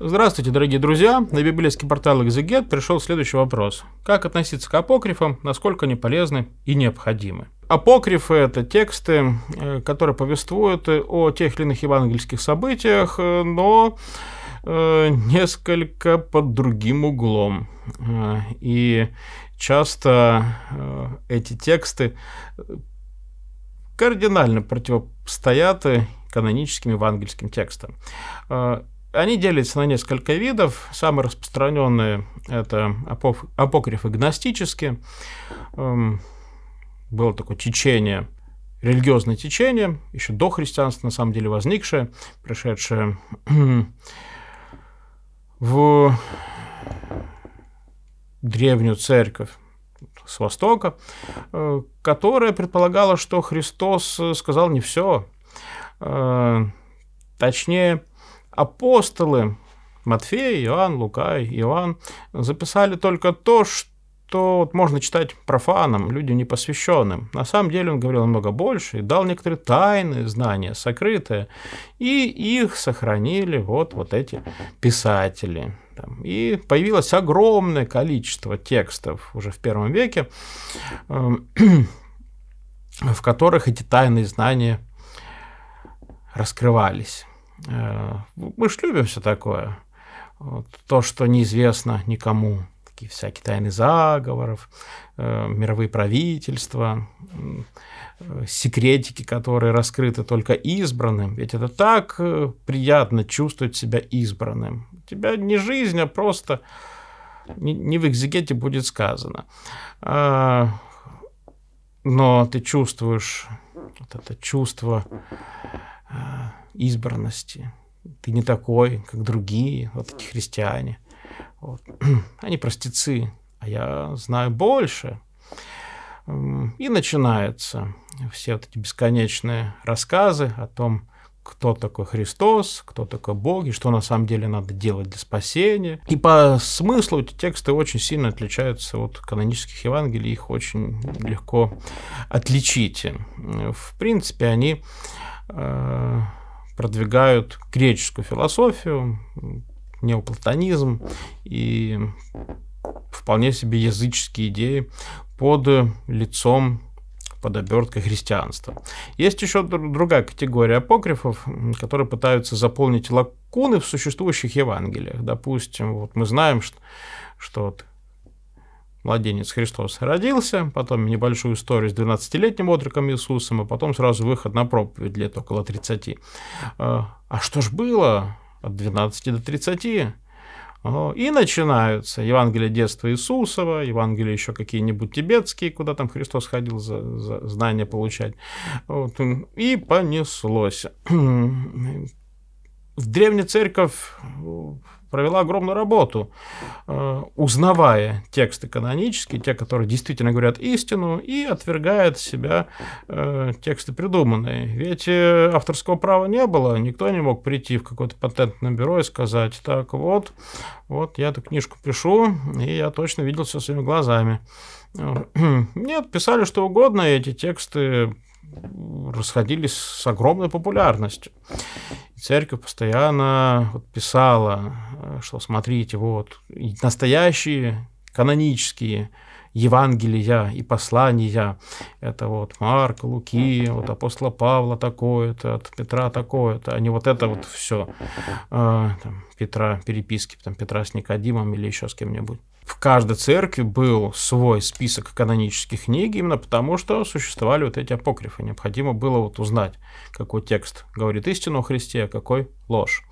Здравствуйте, дорогие друзья! На библейский портал Exeget пришел следующий вопрос. Как относиться к апокрифам, насколько они полезны и необходимы? Апокрифы – это тексты, э, которые повествуют о тех или иных евангельских событиях, э, но э, несколько под другим углом. И часто эти тексты кардинально противостоят каноническим евангельским текстам. Они делятся на несколько видов. Самые распространенные – это апокрифы гностические. Эм, было такое течение, религиозное течение, еще до христианства, на самом деле, возникшее, пришедшее в древнюю церковь с Востока, э, которая предполагала, что Христос э, сказал не все. Э, точнее, апостолы Матфей, Иоанн, Лука, Иоанн записали только то, что можно читать профанам, людям непосвященным. На самом деле он говорил намного больше и дал некоторые тайные знания, сокрытые, и их сохранили вот, вот эти писатели. И появилось огромное количество текстов уже в первом веке, эм, в которых эти тайные знания раскрывались. Э, мы ж любим все такое. Вот, то, что неизвестно никому. Такие всякие тайны заговоров, э, мировые правительства, э, секретики, которые раскрыты только избранным. Ведь это так э, приятно чувствовать себя избранным. У тебя не жизнь, а просто не, не в экзигете будет сказано. А, но ты чувствуешь вот это чувство а, избранности. Ты не такой, как другие, вот эти христиане. Вот. Они простецы, а я знаю больше. И начинаются все вот эти бесконечные рассказы о том, кто такой Христос, кто такой Бог и что на самом деле надо делать для спасения. И по смыслу эти тексты очень сильно отличаются от канонических Евангелий, их очень легко отличить. В принципе, они Э, продвигают греческую философию, неоплатонизм и вполне себе языческие идеи под лицом под оберткой христианства. Есть еще другая категория апокрифов, которые пытаются заполнить лакуны в существующих Евангелиях. Допустим, вот мы знаем, что, что младенец Христос родился, потом небольшую историю с 12-летним отроком Иисусом, и а потом сразу выход на проповедь лет около 30. А, а что ж было от 12 до 30? И начинаются Евангелие детства Иисусова, Евангелие еще какие-нибудь тибетские, куда там Христос ходил за, за знания получать. Вот. И понеслось в древняя церковь э, провела огромную работу, э, узнавая тексты канонические, те, которые действительно говорят истину, и отвергая от себя э, тексты придуманные. Ведь авторского права не было, никто не мог прийти в какое-то патентное бюро и сказать, так вот, вот я эту книжку пишу, и я точно видел все своими глазами. Нет, писали что угодно, и эти тексты расходились с огромной популярностью церковь постоянно писала, э, что смотрите, вот настоящие канонические Евангелия и послания. Это вот Марк, Луки, вот апостола Павла такое-то, от Петра такое-то, а не вот это вот все. Э, там, Петра переписки, там, Петра с Никодимом или еще с кем-нибудь. В каждой церкви был свой список канонических книг, именно потому что существовали вот эти апокрифы. Необходимо было вот узнать, какой текст говорит истину о Христе, а какой ложь.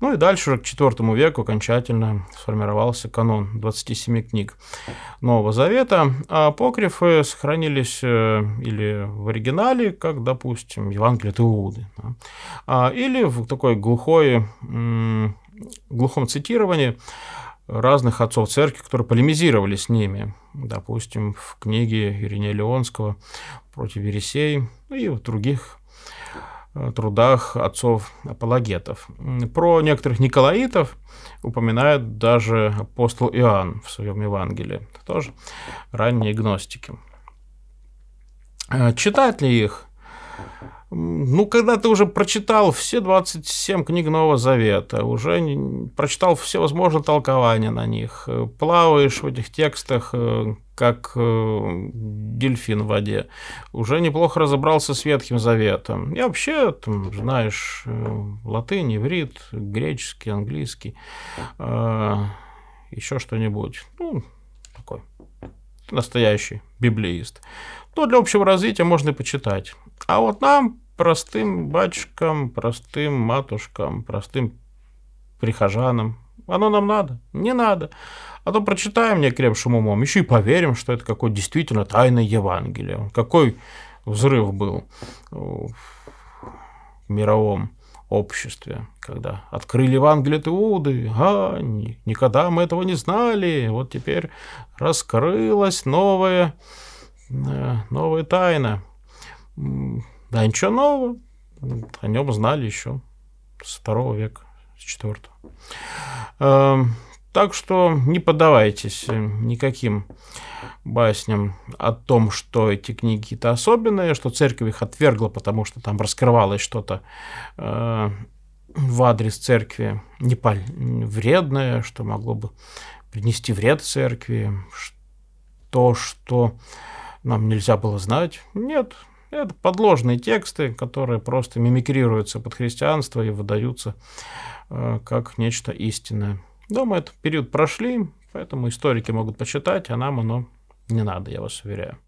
Ну и дальше уже к IV веку окончательно сформировался канон 27 книг Нового Завета. А апокрифы сохранились э, или в оригинале, как, допустим, Евангелие от Иуды, да, а, или в такой глухой, глухом цитировании разных отцов церкви, которые полемизировали с ними. Допустим, в книге Ирине Леонского «Против Вересей» и в других Э, трудах отцов-апологетов. Про некоторых николаитов упоминает даже апостол Иоанн в своем Евангелии. Это тоже ранние гностики. Э, читать ли их? Ну, когда ты уже прочитал все 27 книг Нового Завета, уже прочитал все возможные толкования на них, э, плаваешь в этих текстах, как э, дельфин в воде. Уже неплохо разобрался с Ветхим Заветом. И вообще, там, знаешь, э, латынь, иврит, греческий, английский, э, еще что-нибудь. Ну, такой настоящий библеист. Но для общего развития можно и почитать. А вот нам, простым батюшкам, простым матушкам, простым прихожанам, оно нам надо? Не надо. А то прочитаем некрепшим умом, еще и поверим, что это какое действительно тайное Евангелие. Какой взрыв был в мировом обществе, когда открыли Евангелие от Иуды, а, никогда мы этого не знали, вот теперь раскрылась новая, э, новая тайна. Да ничего нового, о нем знали еще с второго века четвертого. Эм, так что не поддавайтесь э, никаким басням о том, что эти книги то особенные, что церковь их отвергла, потому что там раскрывалось что-то э, в адрес церкви непол- вредное, что могло бы принести вред церкви, то, что нам нельзя было знать. Нет, это подложные тексты, которые просто мимикрируются под христианство и выдаются Э, как нечто истинное. Думаю, этот период прошли, поэтому историки могут почитать, а нам оно не надо, я вас уверяю.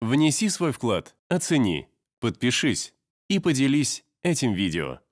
Внеси свой вклад, оцени, подпишись и поделись этим видео.